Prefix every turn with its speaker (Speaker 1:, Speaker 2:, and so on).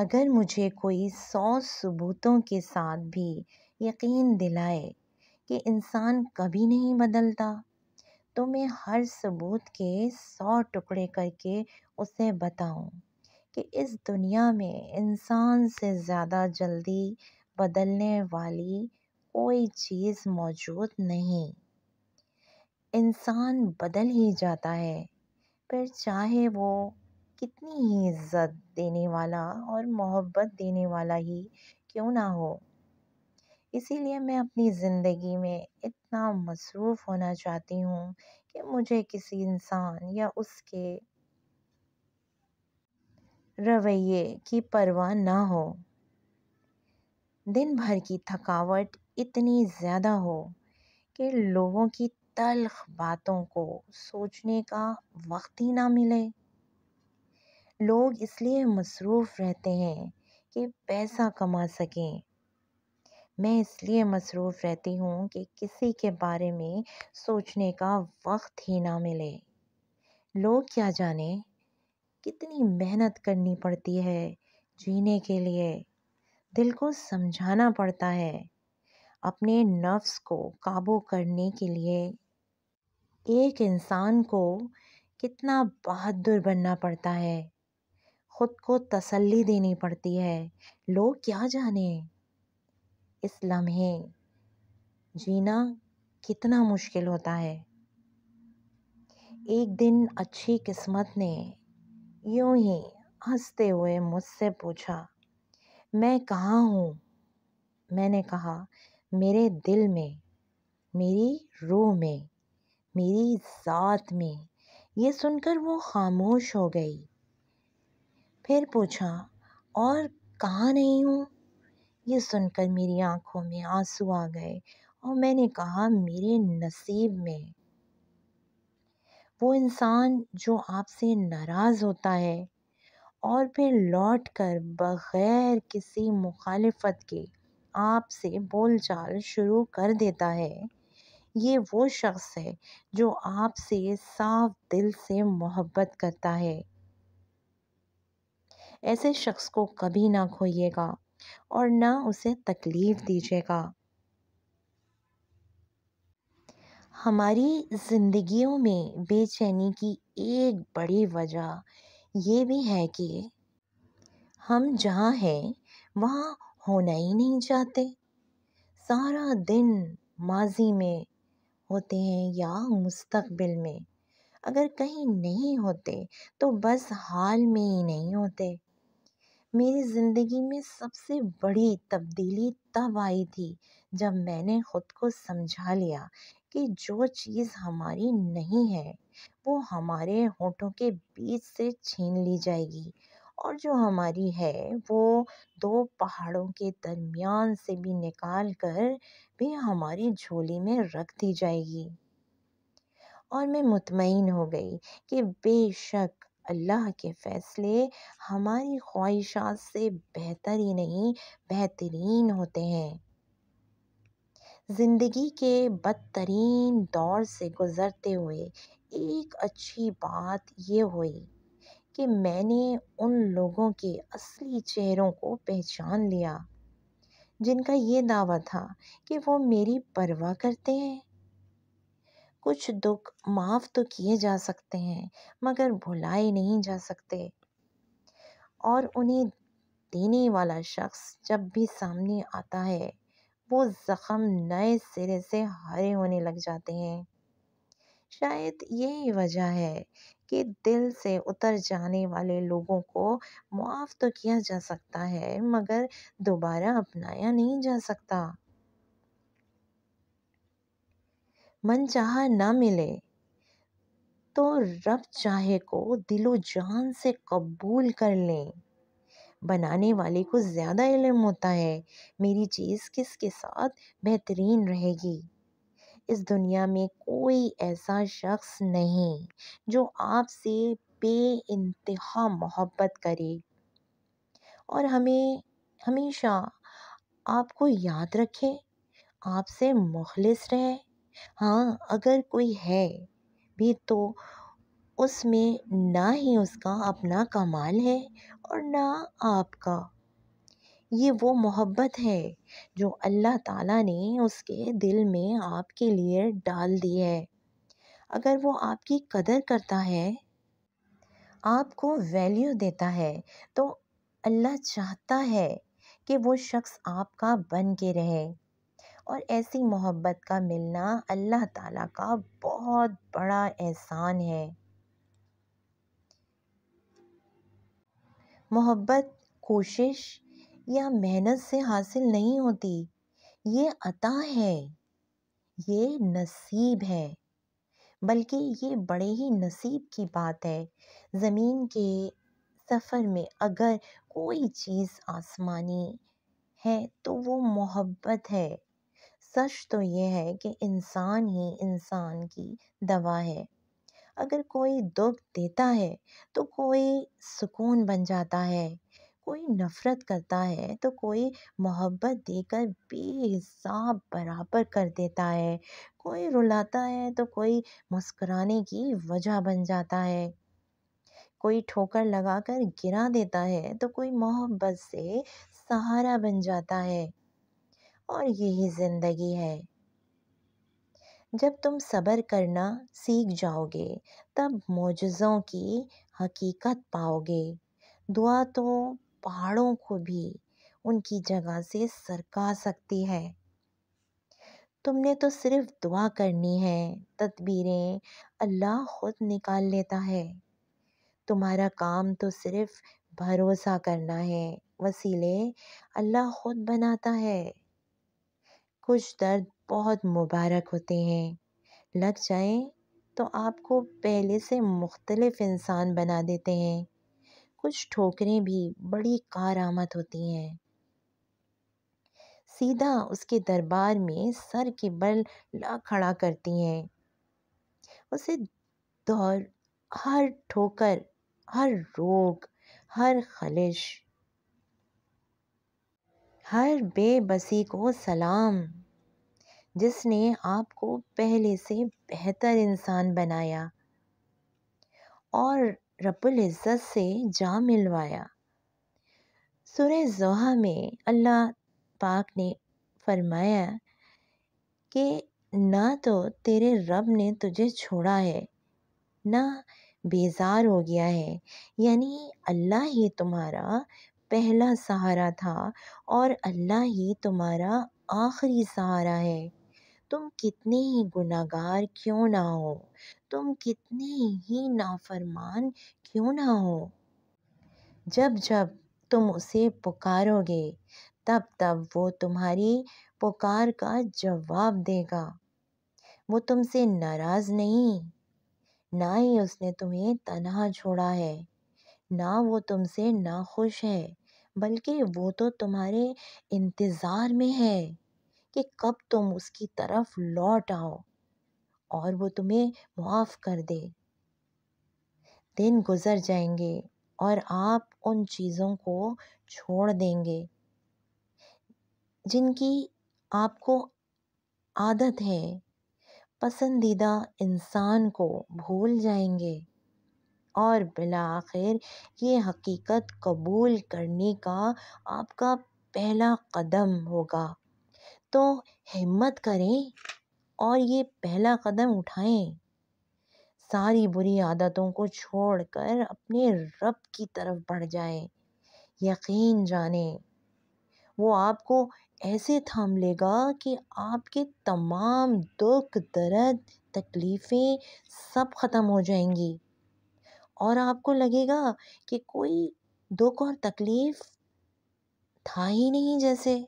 Speaker 1: अगर मुझे कोई सौ सबूतों के साथ भी यकीन दिलाए कि इंसान कभी नहीं बदलता तो मैं हर सबूत के सौ टुकड़े करके उसे बताऊं कि इस दुनिया में इंसान से ज़्यादा जल्दी बदलने वाली कोई चीज़ मौजूद नहीं इंसान बदल ही जाता है फिर चाहे वो कितनी ही इज़्ज़त देने वाला और मोहब्बत देने वाला ही क्यों ना हो इसीलिए मैं अपनी ज़िंदगी में इतना मसरूफ़ होना चाहती हूँ कि मुझे किसी इंसान या उसके रवैये की परवाह ना हो दिन भर की थकावट इतनी ज़्यादा हो कि लोगों की तलख बातों को सोचने का वक्त ही ना मिले लोग इसलिए मसरूफ़ रहते हैं कि पैसा कमा सकें मैं इसलिए मसरूफ़ रहती हूँ कि किसी के बारे में सोचने का वक्त ही ना मिले लोग क्या जाने कितनी मेहनत करनी पड़ती है जीने के लिए दिल को समझाना पड़ता है अपने नफ्स को काबू करने के लिए एक इंसान को कितना बहादुर बनना पड़ता है ख़ुद को तसल्ली देनी पड़ती है लोग क्या जाने इस लम्हे जीना कितना मुश्किल होता है एक दिन अच्छी किस्मत ने यूं ही हंसते हुए मुझसे पूछा मैं कहाँ हूँ मैंने कहा मेरे दिल में मेरी रूह में मेरी ज़ात में ये सुनकर वो खामोश हो गई फिर पूछा और कहाँ नहीं हूँ ये सुनकर मेरी आँखों में आंसू आ गए और मैंने कहा मेरे नसीब में वो इंसान जो आपसे नाराज़ होता है और फिर लौट कर बग़ैर किसी मुखालफत के आपसे बोलचाल शुरू कर देता है ये वो शख्स है जो आपसे साफ दिल से मोहब्बत करता है ऐसे शख्स को कभी ना खोइएगा और ना उसे तकलीफ़ दीजिएगा हमारी ज़िंदगियों में बेचैनी की एक बड़ी वजह ये भी है कि हम जहाँ हैं वहाँ होना ही नहीं चाहते सारा दिन माजी में होते हैं या मुस्तकबिल में अगर कहीं नहीं होते तो बस हाल में ही नहीं होते मेरी ज़िंदगी में सबसे बड़ी तब्दीली तब आई थी जब मैंने खुद को समझा लिया कि जो चीज़ हमारी नहीं है वो हमारे होठों के बीच से छीन ली जाएगी और जो हमारी है वो दो पहाड़ों के दरमियान से भी निकाल कर भी हमारी झोली में रख दी जाएगी और मैं मुतमिन हो गई कि बेशक अल्लाह के फ़ैसले हमारी ख्वाहिशात से बेहतर ही नहीं बेहतरीन होते हैं ज़िंदगी के बदतरीन दौर से गुज़रते हुए एक अच्छी बात ये हुई कि मैंने उन लोगों के असली चेहरों को पहचान लिया जिनका ये दावा था कि वो मेरी परवाह करते हैं कुछ दुख माफ़ तो किए जा सकते हैं मगर भुलाए नहीं जा सकते और उन्हें देने वाला शख्स जब भी सामने आता है वो जख्म नए सिरे से हरे होने लग जाते हैं शायद यही वजह है कि दिल से उतर जाने वाले लोगों को मुआफ़ तो किया जा सकता है मगर दोबारा अपनाया नहीं जा सकता मन चाहा ना मिले तो रब चाहे को दिलो जान से कबूल कर लें बनाने वाले को ज़्यादा इलम होता है मेरी चीज़ किसके साथ बेहतरीन रहेगी इस दुनिया में कोई ऐसा शख्स नहीं जो आपसे बे इंतहा मोहब्बत करे और हमें हमेशा आपको याद रखे आपसे मुखलिस रहे हाँ अगर कोई है भी तो उसमें ना ही उसका अपना कमाल है और ना आपका ये वो मोहब्बत है जो अल्लाह ताला ने उसके दिल में आपके लिए डाल दी है अगर वो आपकी कदर करता है आपको वैल्यू देता है तो अल्लाह चाहता है कि वो शख्स आपका बन के रहे और ऐसी मोहब्बत का मिलना अल्लाह ताला का बहुत बड़ा एहसान है मोहब्बत कोशिश या मेहनत से हासिल नहीं होती ये अता है ये नसीब है बल्कि ये बड़े ही नसीब की बात है ज़मीन के सफ़र में अगर कोई चीज़ आसमानी है तो वो मोहब्बत है सच तो यह है कि इंसान ही इंसान की दवा है अगर कोई दुख देता है तो कोई सुकून बन जाता है कोई नफ़रत करता है तो कोई मोहब्बत देकर बेहिसाब बराबर कर देता है कोई रुलाता है तो कोई मुस्कराने की वजह बन जाता है कोई ठोकर लगाकर गिरा देता है तो कोई मोहब्बत से सहारा बन जाता है और यही ज़िंदगी है जब तुम सब्र करना सीख जाओगे तब मोजज़ों की हकीकत पाओगे दुआ तो पहाड़ों को भी उनकी जगह से सरका सकती है तुमने तो सिर्फ दुआ करनी है तदबीरें अल्लाह खुद निकाल लेता है तुम्हारा काम तो सिर्फ भरोसा करना है वसीले अल्लाह खुद बनाता है कुछ दर्द बहुत मुबारक होते हैं लग जाए तो आपको पहले से मुख्तलिफ़ इंसान बना देते हैं कुछ ठोकरें भी बड़ी आमद होती हैं सीधा उसके दरबार में सर के बल ला खड़ा करती हैं उसे दौर हर ठोकर हर रोग हर खलिश हर बेबसी को सलाम जिसने आपको पहले से बेहतर इंसान बनाया और रबुल इज़्ज़त से जा मिलवाया सुरह जोहा में अल्लाह पाक ने फरमाया कि ना तो तेरे रब ने तुझे छोड़ा है ना बेजार हो गया है यानी अल्लाह ही तुम्हारा पहला सहारा था और अल्लाह ही तुम्हारा आखिरी सहारा है तुम कितने ही गुनागार क्यों ना हो तुम कितने ही नाफरमान क्यों ना हो जब जब तुम उसे पुकारोगे तब तब वो तुम्हारी पुकार का जवाब देगा वो तुमसे नाराज़ नहीं ना ही उसने तुम्हें तनहा छोड़ा है ना वो तुमसे नाखुश है बल्कि वो तो तुम्हारे इंतज़ार में है कि कब तुम उसकी तरफ लौट आओ और वो तुम्हें मुआफ़ कर दे दिन गुज़र जाएंगे और आप उन चीज़ों को छोड़ देंगे जिनकी आपको आदत है पसंदीदा इंसान को भूल जाएंगे और बिलाखिर ये हक़ीक़त कबूल करने का आपका पहला कदम होगा तो हिम्मत करें और ये पहला कदम उठाएं सारी बुरी आदतों को छोड़कर अपने रब की तरफ बढ़ जाएं यकीन जानें वो आपको ऐसे थाम लेगा कि आपके तमाम दुख दर्द तकलीफ़ें सब ख़त्म हो जाएंगी और आपको लगेगा कि कोई दुख और तकलीफ़ था ही नहीं जैसे